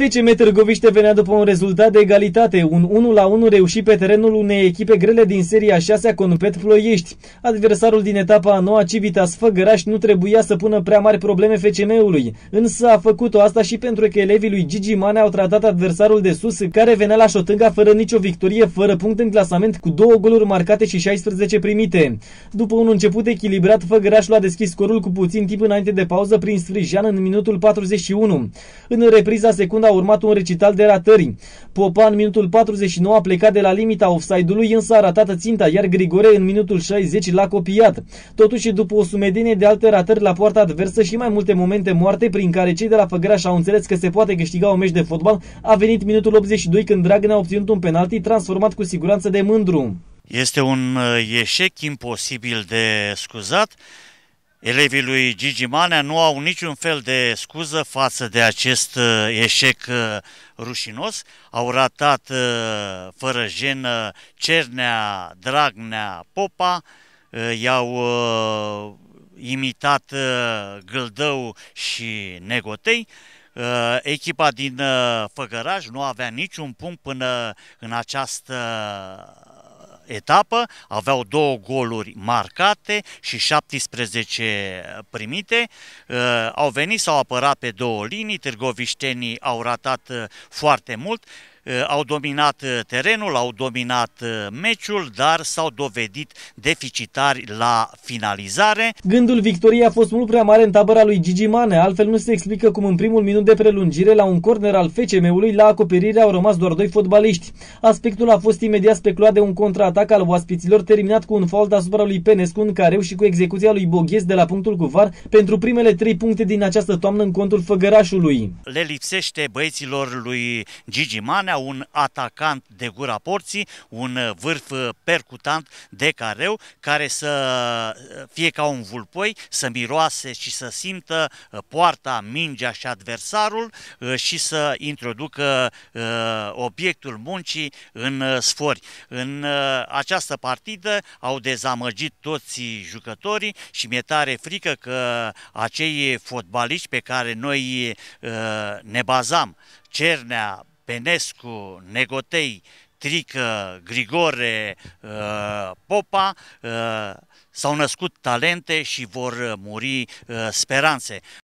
FCM Târgoviște venea după un rezultat de egalitate, un 1-1 reușit pe terenul unei echipe grele din seria 6 a Conupet Ploiești. Adversarul din etapa a noua, Civitas Făgăraș, nu trebuia să pună prea mari probleme FCM-ului, însă a făcut-o asta și pentru că elevii lui Gigi Mane au tratat adversarul de sus, care venea la șotânga fără nicio victorie, fără punct în clasament, cu două goluri marcate și 16 primite. După un început echilibrat, Făgărașul a deschis scorul cu puțin timp înainte de pauză prin Sfrijan în minutul 41. În repriza secundă a urmat un recital de ratări. Popa în minutul 49 a plecat de la limita offside-ului, însă a ratat ținta, iar Grigore în minutul 60 l-a copiat. Totuși, după o sumedenie de alte ratări la poarta adversă și mai multe momente moarte prin care cei de la Făgăraș au înțeles că se poate câștiga o meci de fotbal, a venit minutul 82 când Dragnea a obținut un penalti transformat cu siguranță de mândru. Este un uh, eșec imposibil de scuzat. Elevii lui Gigi Manea nu au niciun fel de scuză față de acest uh, eșec uh, rușinos. Au ratat uh, fără jenă Cernea, Dragnea, Popa, i-au imitat Gâldău și Negotei. Echipa din Făgăraș nu avea niciun punct până în această etapă, aveau două goluri marcate și 17 primite. Uh, au venit, s-au apărat pe două linii, târgoviștenii au ratat uh, foarte mult. Eh, au dominat eh, terenul, au dominat eh, meciul, dar s-au dovedit deficitari la finalizare. Gândul victoriei a fost mult prea mare în tabăra lui Gigi Mane, altfel nu se explică cum în primul minut de prelungire la un corner al FCM-ului la acoperire au rămas doar doi fotbaliști. Aspectul a fost imediat speculat de un contraatac al oaspiților terminat cu un fault asupra lui Penescu în careu și cu execuția lui Boghies de la punctul cu var pentru primele trei puncte din această toamnă în contul Făgărașului. Le lipsește băieților lui Gigi Mane asemenea un atacant de gura porții, un uh, vârf uh, percutant de careu care să uh, fie ca un vulpoi, să miroase și să simtă poarta, mingea și adversarul și să introducă obiectul muncii în sfori. În această partidă au dezamăgit toți jucătorii și mi-e tare frică că acei fotbaliști pe care noi ne bazam Cernea, Penescu, Negotei, Trică, Grigore, uh, Popa, uh, s-au născut talente și vor muri uh, speranțe.